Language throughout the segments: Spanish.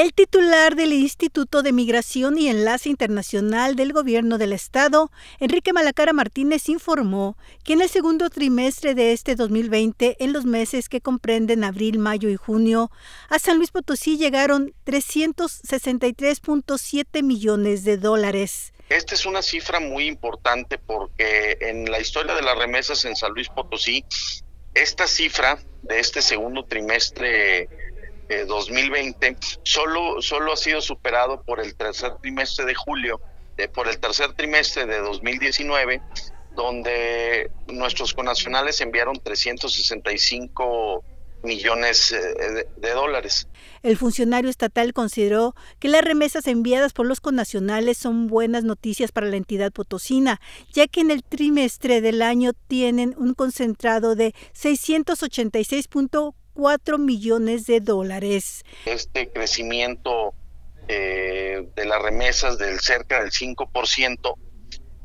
El titular del Instituto de Migración y Enlace Internacional del Gobierno del Estado, Enrique Malacara Martínez, informó que en el segundo trimestre de este 2020, en los meses que comprenden abril, mayo y junio, a San Luis Potosí llegaron 363.7 millones de dólares. Esta es una cifra muy importante porque en la historia de las remesas en San Luis Potosí, esta cifra de este segundo trimestre 2020 eh, solo, solo ha sido superado por el tercer trimestre de julio, eh, por el tercer trimestre de 2019, donde nuestros conacionales enviaron 365 millones eh, de dólares. El funcionario estatal consideró que las remesas enviadas por los connacionales son buenas noticias para la entidad potosina, ya que en el trimestre del año tienen un concentrado de 686. 4 millones de dólares. Este crecimiento eh, de las remesas del cerca del 5%,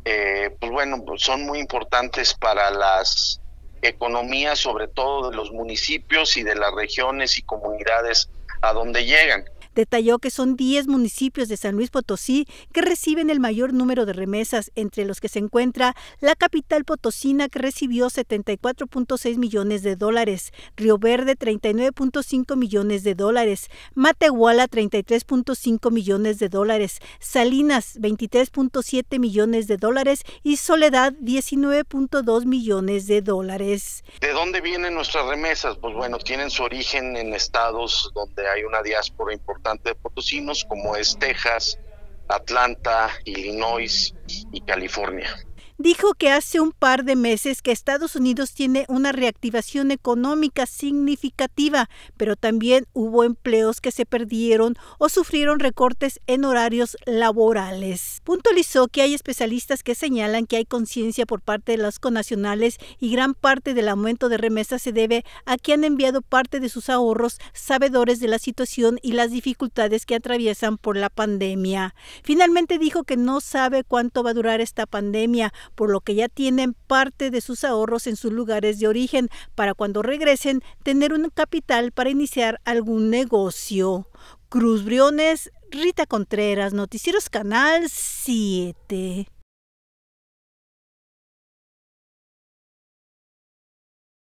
eh, pues bueno, son muy importantes para las economías, sobre todo de los municipios y de las regiones y comunidades a donde llegan. Detalló que son 10 municipios de San Luis Potosí que reciben el mayor número de remesas, entre los que se encuentra la capital potosina que recibió 74.6 millones de dólares, Río Verde 39.5 millones de dólares, Matehuala 33.5 millones de dólares, Salinas 23.7 millones de dólares y Soledad 19.2 millones de dólares. ¿De dónde vienen nuestras remesas? Pues bueno, tienen su origen en estados donde hay una diáspora importante de potosinos como es Texas, Atlanta, Illinois y California dijo que hace un par de meses que Estados Unidos tiene una reactivación económica significativa, pero también hubo empleos que se perdieron o sufrieron recortes en horarios laborales. Puntualizó que hay especialistas que señalan que hay conciencia por parte de las conacionales y gran parte del aumento de remesas se debe a que han enviado parte de sus ahorros sabedores de la situación y las dificultades que atraviesan por la pandemia. Finalmente dijo que no sabe cuánto va a durar esta pandemia, por lo que ya tienen parte de sus ahorros en sus lugares de origen para cuando regresen tener un capital para iniciar algún negocio. Cruz Briones, Rita Contreras, Noticieros Canal 7.